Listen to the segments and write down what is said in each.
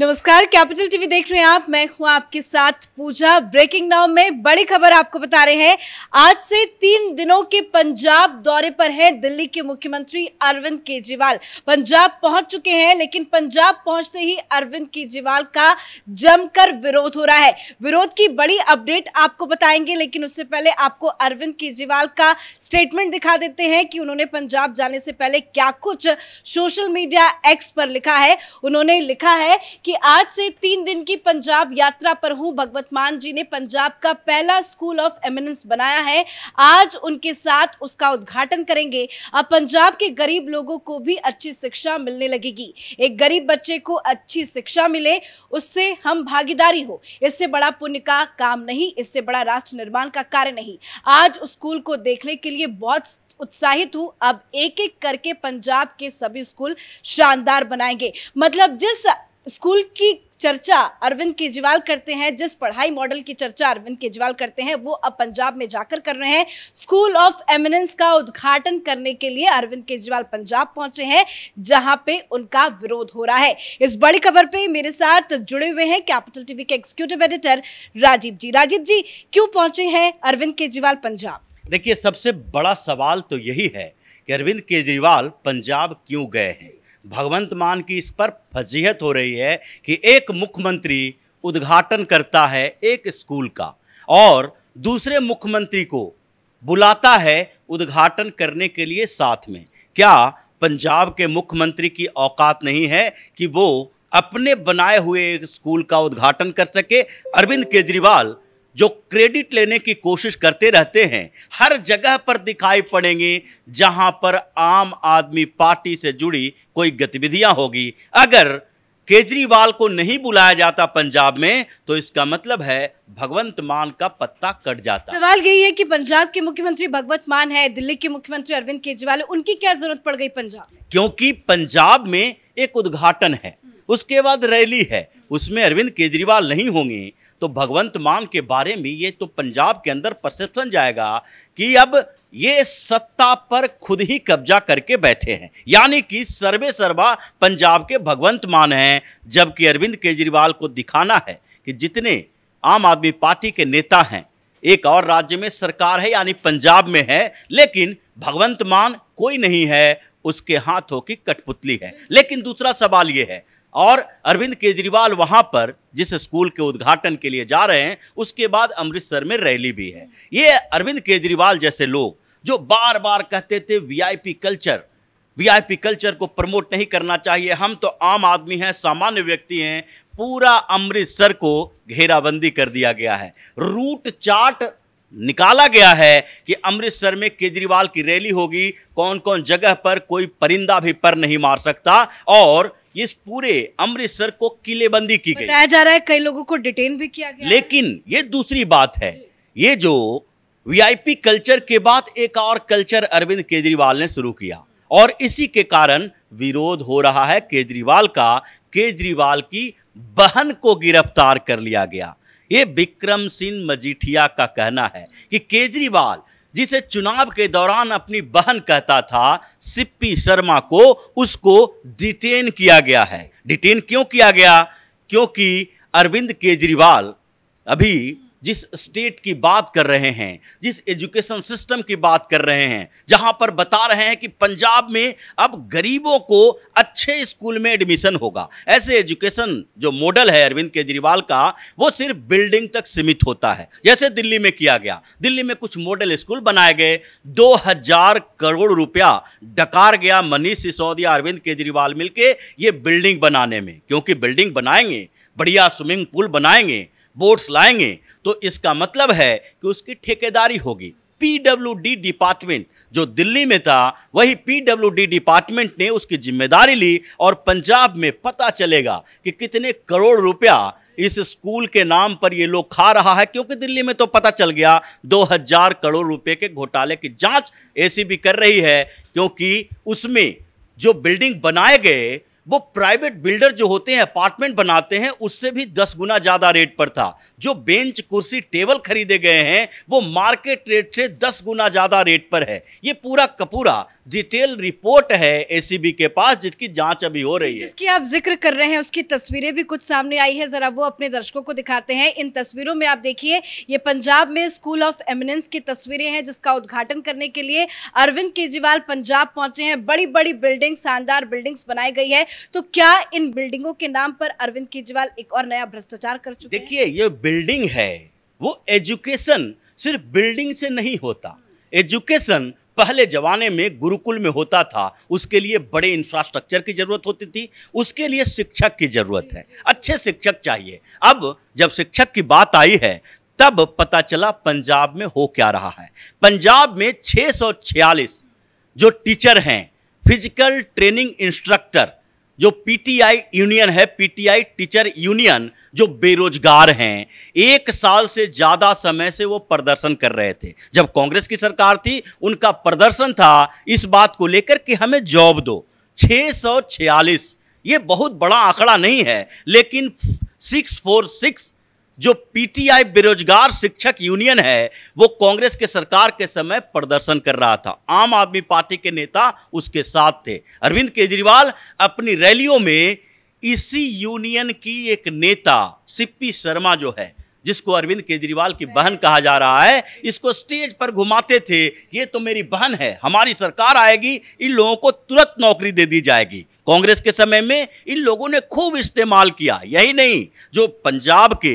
नमस्कार capital TV देख रहे हैं आप मैं हूं आपके साथ पूजा ब्रेकिंग नाउ में बड़ी खबर आपको बता रहे हैं आज से तीन दिनों के पंजाब दौरे पर हैं दिल्ली के मुख्यमंत्री अरविंद केजरीवाल पंजाब पहुंच चुके हैं लेकिन पंजाब पहुंचते ही अरविंद केजरीवाल का जमकर विरोध हो रहा है विरोध की बड़ी अपडेट आपको बताएंगे लेकिन उससे पहले आपको अरविंद केजरीवाल का स्टेटमेंट दिखा देते हैं कि उन्होंने पंजाब जाने से पहले क्या कुछ सोशल मीडिया एक्स पर लिखा है उन्होंने लिखा है कि आज से तीन दिन की पंजाब यात्रा पर हूं भगवत मान जी ने पंजाब का पहला स्कूल ऑफ एमिनेंस बनाया है आज उनके साथ उसका उद्घाटन करेंगे अब पंजाब के गरीब लोगों को भी अच्छी शिक्षा मिलने लगेगी एक गरीब बच्चे को अच्छी शिक्षा मिले उससे हम भागीदारी हो इससे बड़ा पुण्य का काम नहीं इससे बड़ा राष्ट्र निर्माण का कार्य नहीं आज उस स्कूल को देखने के लिए बहुत उत्साहित हूँ अब एक एक करके पंजाब के सभी स्कूल शानदार बनाएंगे मतलब जिस स्कूल की चर्चा अरविंद केजरीवाल करते हैं जिस पढ़ाई मॉडल की चर्चा अरविंद केजरीवाल करते हैं वो अब पंजाब में जाकर कर रहे हैं स्कूल ऑफ एमिनेंस का उद्घाटन करने के लिए अरविंद केजरीवाल पंजाब पहुंचे हैं जहां पे उनका विरोध हो रहा है इस बड़ी खबर पे मेरे साथ जुड़े हुए हैं कैपिटल टीवी के एग्जीक्यूटिव एडिटर राजीव जी राजीव जी क्यों पहुंचे हैं अरविंद केजरीवाल पंजाब देखिए सबसे बड़ा सवाल तो यही है कि अरविंद केजरीवाल पंजाब क्यों गए हैं भगवंत मान की इस पर फजीहत हो रही है कि एक मुख्यमंत्री उद्घाटन करता है एक स्कूल का और दूसरे मुख्यमंत्री को बुलाता है उद्घाटन करने के लिए साथ में क्या पंजाब के मुख्यमंत्री की औकात नहीं है कि वो अपने बनाए हुए एक स्कूल का उद्घाटन कर सके अरविंद केजरीवाल जो क्रेडिट लेने की कोशिश करते रहते हैं हर जगह पर दिखाई पड़ेंगे जहां पर आम आदमी पार्टी से जुड़ी कोई गतिविधियां होगी अगर केजरीवाल को नहीं बुलाया जाता पंजाब में तो इसका मतलब है भगवंत मान का पत्ता कट जाता सवाल यही है कि पंजाब के मुख्यमंत्री भगवंत मान है दिल्ली के मुख्यमंत्री अरविंद केजरीवाल उनकी क्या जरूरत पड़ गई पंजाब क्योंकि पंजाब में एक उद्घाटन है उसके बाद रैली है उसमें अरविंद केजरीवाल नहीं होंगे तो भगवंत मान के बारे में ये तो पंजाब के अंदर परसेप्शन जाएगा कि अब ये सत्ता पर खुद ही कब्जा करके बैठे हैं यानी कि सर्वे सर्वा पंजाब के भगवंत मान हैं जबकि अरविंद केजरीवाल को दिखाना है कि जितने आम आदमी पार्टी के नेता हैं एक और राज्य में सरकार है यानी पंजाब में है लेकिन भगवंत मान कोई नहीं है उसके हाथों की कठपुतली है लेकिन दूसरा सवाल ये है और अरविंद केजरीवाल वहां पर जिस स्कूल के उद्घाटन के लिए जा रहे हैं उसके बाद अमृतसर में रैली भी है ये अरविंद केजरीवाल जैसे लोग जो बार बार कहते थे वीआईपी कल्चर वीआईपी कल्चर को प्रमोट नहीं करना चाहिए हम तो आम आदमी हैं सामान्य व्यक्ति हैं पूरा अमृतसर को घेराबंदी कर दिया गया है रूट चार्ट निकाला गया है कि अमृतसर में केजरीवाल की रैली होगी कौन कौन जगह पर कोई परिंदा भी पर नहीं मार सकता और इस पूरे अमृतसर को किलेबंदी की गई जा रहा है कई लोगों को डिटेन भी किया गया लेकिन ये दूसरी बात है ये जो वीआईपी कल्चर के बाद एक और कल्चर अरविंद केजरीवाल ने शुरू किया और इसी के कारण विरोध हो रहा है केजरीवाल का केजरीवाल की बहन को गिरफ्तार कर लिया गया ये विक्रम सिंह मजीठिया का कहना है कि केजरीवाल जिसे चुनाव के दौरान अपनी बहन कहता था सिप्पी शर्मा को उसको डिटेन किया गया है डिटेन क्यों किया गया क्योंकि अरविंद केजरीवाल अभी जिस स्टेट की बात कर रहे हैं जिस एजुकेशन सिस्टम की बात कर रहे हैं जहां पर बता रहे हैं कि पंजाब में अब गरीबों को अच्छे स्कूल में एडमिशन होगा ऐसे एजुकेशन जो मॉडल है अरविंद केजरीवाल का वो सिर्फ बिल्डिंग तक सीमित होता है जैसे दिल्ली में किया गया दिल्ली में कुछ मॉडल स्कूल बनाए गए दो करोड़ रुपया डकार गया मनीष सिसोदिया अरविंद केजरीवाल मिलकर ये बिल्डिंग बनाने में क्योंकि बिल्डिंग बनाएंगे बढ़िया स्विमिंग पूल बनाएंगे बोट्स लाएंगे तो इसका मतलब है कि उसकी ठेकेदारी होगी पीडब्ल्यूडी डिपार्टमेंट जो दिल्ली में था वही पीडब्ल्यूडी डिपार्टमेंट ने उसकी जिम्मेदारी ली और पंजाब में पता चलेगा कि कितने करोड़ रुपया इस स्कूल के नाम पर ये लोग खा रहा है क्योंकि दिल्ली में तो पता चल गया 2000 करोड़ रुपए के घोटाले की जांच एसीबी कर रही है क्योंकि उसमें जो बिल्डिंग बनाए गए वो प्राइवेट बिल्डर जो होते हैं अपार्टमेंट बनाते हैं उससे भी दस गुना ज़्यादा रेट पर था जो बेंच कुर्सी टेबल खरीदे गए हैं वो मार्केट रेट से दस गुना ज़्यादा रेट पर है ये पूरा कपूरा डिटेल रिपोर्ट है एसीबी के पास जिसकी जांच अभी हो रही है जिसकी आप जिक्र कर रहे हैं उसकी तस्वीरें भी कुछ सामने आई है ज़रा वो अपने दर्शकों को दिखाते हैं इन तस्वीरों में आप देखिए ये पंजाब में स्कूल ऑफ एमिनेंस की तस्वीरें हैं जिसका उद्घाटन करने के लिए अरविंद केजरीवाल पंजाब पहुंचे हैं बड़ी बड़ी बिल्डिंग शानदार बिल्डिंग्स बनाई गई है तो क्या इन बिल्डिंगों के नाम पर अरविंद केजरीवाल एक और नया भ्रष्टाचार कर चुके देखिए ये बिल्डिंग है वो एजुकेशन सिर्फ बिल्डिंग से नहीं होता एजुकेशन पहले ज़माने में गुरुकुल में होता था उसके लिए बड़े इंफ्रास्ट्रक्चर की ज़रूरत होती थी उसके लिए शिक्षक की ज़रूरत है अच्छे शिक्षक चाहिए अब जब शिक्षक की बात आई है तब पता चला पंजाब में हो क्या रहा है पंजाब में 646 जो टीचर हैं फिजिकल ट्रेनिंग इंस्ट्रक्टर जो पीटीआई यूनियन है पीटीआई टीचर यूनियन जो बेरोजगार हैं एक साल से ज़्यादा समय से वो प्रदर्शन कर रहे थे जब कांग्रेस की सरकार थी उनका प्रदर्शन था इस बात को लेकर कि हमें जॉब दो छ सौ छियालीस ये बहुत बड़ा आंकड़ा नहीं है लेकिन सिक्स फोर सिक्स जो पीटीआई बेरोजगार शिक्षक यूनियन है वो कांग्रेस के सरकार के समय प्रदर्शन कर रहा था आम आदमी पार्टी के नेता उसके साथ थे अरविंद केजरीवाल अपनी रैलियों में इसी यूनियन की एक नेता सिप्पी शर्मा जो है जिसको अरविंद केजरीवाल की बहन कहा जा रहा है इसको स्टेज पर घुमाते थे ये तो मेरी बहन है हमारी सरकार आएगी इन लोगों को तुरंत नौकरी दे दी जाएगी कांग्रेस के समय में इन लोगों ने खूब इस्तेमाल किया यही नहीं जो पंजाब के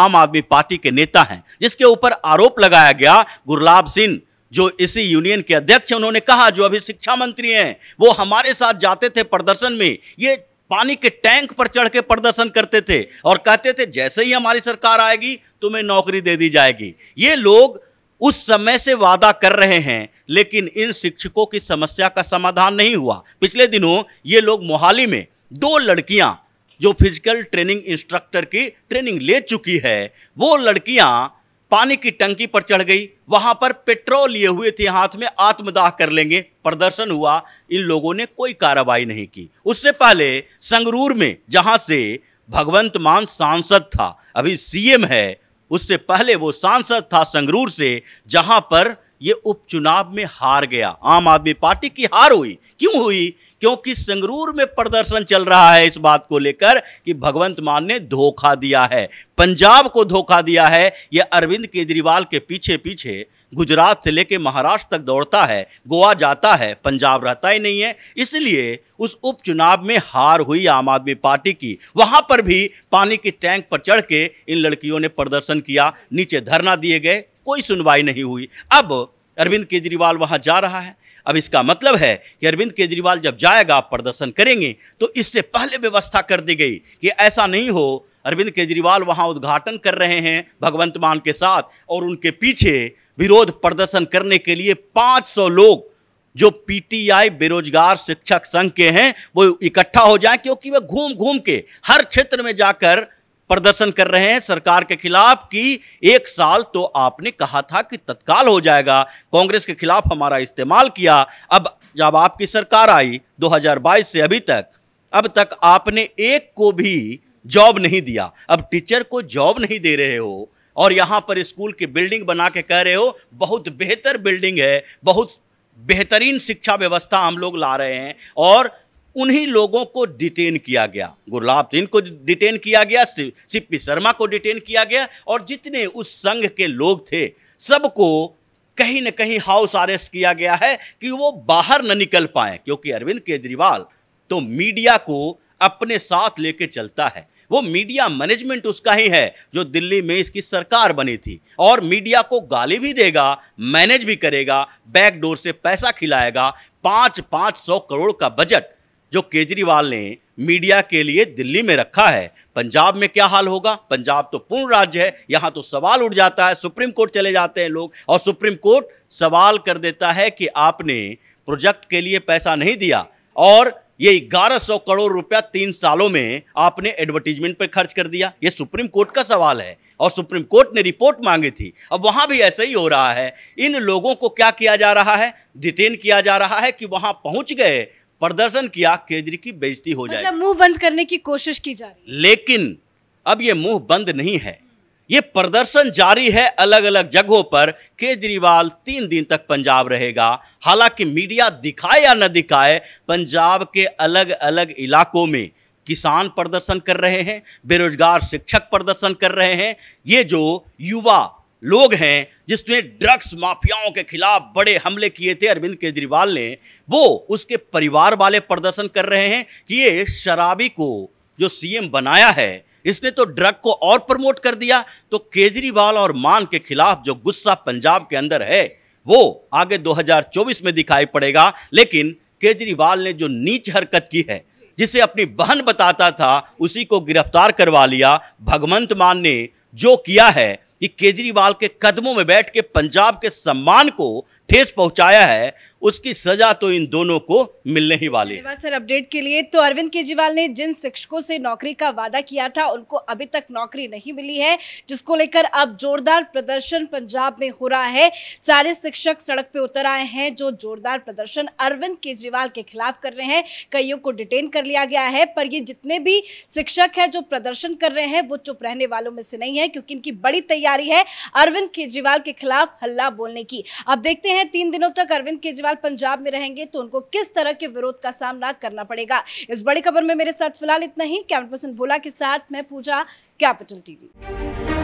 आम आदमी पार्टी के नेता हैं जिसके ऊपर आरोप लगाया गया गुरलाब सिंह जो इसी यूनियन के अध्यक्ष हैं उन्होंने कहा जो अभी शिक्षा मंत्री हैं वो हमारे साथ जाते थे प्रदर्शन में ये पानी के टैंक पर चढ़ के प्रदर्शन करते थे और कहते थे जैसे ही हमारी सरकार आएगी तुम्हें नौकरी दे दी जाएगी ये लोग उस समय से वादा कर रहे हैं लेकिन इन शिक्षकों की समस्या का समाधान नहीं हुआ पिछले दिनों ये लोग मोहाली में दो लड़कियां जो फिजिकल ट्रेनिंग इंस्ट्रक्टर की ट्रेनिंग ले चुकी है वो लड़कियां पानी की टंकी पर चढ़ गई वहां पर पेट्रोल लिए हुए थे हाथ में आत्मदाह कर लेंगे प्रदर्शन हुआ इन लोगों ने कोई कार्रवाई नहीं की उससे पहले संगरूर में जहां से भगवंत मान सांसद था अभी सीएम है उससे पहले वो सांसद था संगरूर से जहां पर ये उपचुनाव में हार गया आम आदमी पार्टी की हार हुई क्यों हुई क्योंकि संगरूर में प्रदर्शन चल रहा है इस बात को लेकर कि भगवंत मान ने धोखा दिया है पंजाब को धोखा दिया है यह अरविंद केजरीवाल के पीछे पीछे गुजरात से लेकर महाराष्ट्र तक दौड़ता है गोवा जाता है पंजाब रहता ही नहीं है इसलिए उस उपचुनाव में हार हुई आम आदमी पार्टी की वहाँ पर भी पानी के टैंक पर चढ़ के इन लड़कियों ने प्रदर्शन किया नीचे धरना दिए गए कोई सुनवाई नहीं हुई अब अरविंद केजरीवाल वहाँ जा रहा है अब इसका मतलब है कि अरविंद केजरीवाल जब जाएगा प्रदर्शन करेंगे तो इससे पहले व्यवस्था कर दी गई कि ऐसा नहीं हो अरविंद केजरीवाल वहाँ उद्घाटन कर रहे हैं भगवंत मान के साथ और उनके पीछे विरोध प्रदर्शन करने के लिए 500 लोग जो पीटीआई बेरोजगार शिक्षक संघ के हैं वो इकट्ठा हो जाए क्योंकि वे घूम घूम के हर क्षेत्र में जाकर प्रदर्शन कर रहे हैं सरकार के खिलाफ कि एक साल तो आपने कहा था कि तत्काल हो जाएगा कांग्रेस के खिलाफ हमारा इस्तेमाल किया अब जब आपकी सरकार आई 2022 से अभी तक अब तक आपने एक को भी जॉब नहीं दिया अब टीचर को जॉब नहीं दे रहे हो और यहाँ पर स्कूल की बिल्डिंग बना के कह रहे हो बहुत बेहतर बिल्डिंग है बहुत बेहतरीन शिक्षा व्यवस्था हम लोग ला रहे हैं और उन्हीं लोगों को डिटेन किया गया गुरलाब सिंह को डिटेन किया गया सिप्पी शर्मा को डिटेन किया गया और जितने उस संघ के लोग थे सबको कहीं ना कहीं हाउस अरेस्ट किया गया है कि वो बाहर न निकल पाए क्योंकि अरविंद केजरीवाल तो मीडिया को अपने साथ लेके चलता है वो मीडिया मैनेजमेंट उसका ही है जो दिल्ली में इसकी सरकार बनी थी और मीडिया को गाली भी देगा मैनेज भी करेगा बैकडोर से पैसा खिलाएगा पाँच पाँच सौ करोड़ का बजट जो केजरीवाल ने मीडिया के लिए दिल्ली में रखा है पंजाब में क्या हाल होगा पंजाब तो पूर्ण राज्य है यहाँ तो सवाल उठ जाता है सुप्रीम कोर्ट चले जाते हैं लोग और सुप्रीम कोर्ट सवाल कर देता है कि आपने प्रोजेक्ट के लिए पैसा नहीं दिया और ये 1100 करोड़ रुपया तीन सालों में आपने एडवर्टीजमेंट पर खर्च कर दिया ये सुप्रीम कोर्ट का सवाल है और सुप्रीम कोर्ट ने रिपोर्ट मांगी थी अब वहाँ भी ऐसा ही हो रहा है इन लोगों को क्या किया जा रहा है डिटेन किया जा रहा है कि वहाँ पहुँच गए प्रदर्शन किया केजरी की बेजती हो मतलब जाए मुंह बंद करने की कोशिश की जा रही लेकिन अब ये मुंह बंद नहीं है ये प्रदर्शन जारी है अलग अलग जगहों पर केजरीवाल तीन दिन तक पंजाब रहेगा हालांकि मीडिया दिखाए या न दिखाए पंजाब के अलग अलग इलाकों में किसान प्रदर्शन कर रहे हैं बेरोजगार शिक्षक प्रदर्शन कर रहे हैं ये जो युवा लोग हैं जिसमें ड्रग्स माफियाओं के खिलाफ बड़े हमले किए थे अरविंद केजरीवाल ने वो उसके परिवार वाले प्रदर्शन कर रहे हैं कि ये शराबी को जो सीएम बनाया है इसने तो ड्रग को और प्रमोट कर दिया तो केजरीवाल और मान के खिलाफ जो गुस्सा पंजाब के अंदर है वो आगे 2024 में दिखाई पड़ेगा लेकिन केजरीवाल ने जो नीच हरकत की है जिसे अपनी बहन बताता था उसी को गिरफ्तार करवा लिया भगवंत मान ने जो किया है कि केजरीवाल के कदमों में बैठ के पंजाब के सम्मान को ठेस पहुंचाया है उसकी सजा तो इन दोनों को मिलने ही वाली है सर अपडेट के लिए तो अरविंद केजरीवाल ने जिन शिक्षकों से नौकरी का वादा किया था उनको अभी तक नौकरी नहीं मिली है जिसको लेकर अब जोरदार प्रदर्शन पंजाब में हो रहा है सारे शिक्षक सड़क पे उतर आए हैं जो जोरदार प्रदर्शन अरविंद केजरीवाल के खिलाफ कर रहे हैं कईयों को डिटेन कर लिया गया है पर ये जितने भी शिक्षक है जो प्रदर्शन कर रहे हैं वो चुप रहने वालों में से नहीं है क्योंकि इनकी बड़ी तैयारी है अरविंद केजरीवाल के खिलाफ हल्ला बोलने की अब देखते हैं तीन दिनों तक अरविंद केजरीवाल साल पंजाब में रहेंगे तो उनको किस तरह के विरोध का सामना करना पड़ेगा इस बड़ी खबर में मेरे साथ फिलहाल इतना ही कैमरा पर्सन भोला के साथ मैं पूजा कैपिटल टीवी